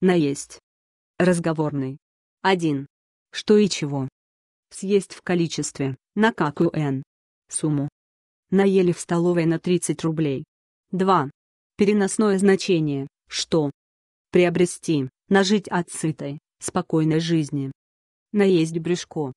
Наесть. Разговорный. 1. Что и чего. Съесть в количестве, на какую Н. Сумму. Наели в столовой на 30 рублей. 2. Переносное значение, что. Приобрести, нажить от сытой, спокойной жизни. Наесть брюшко,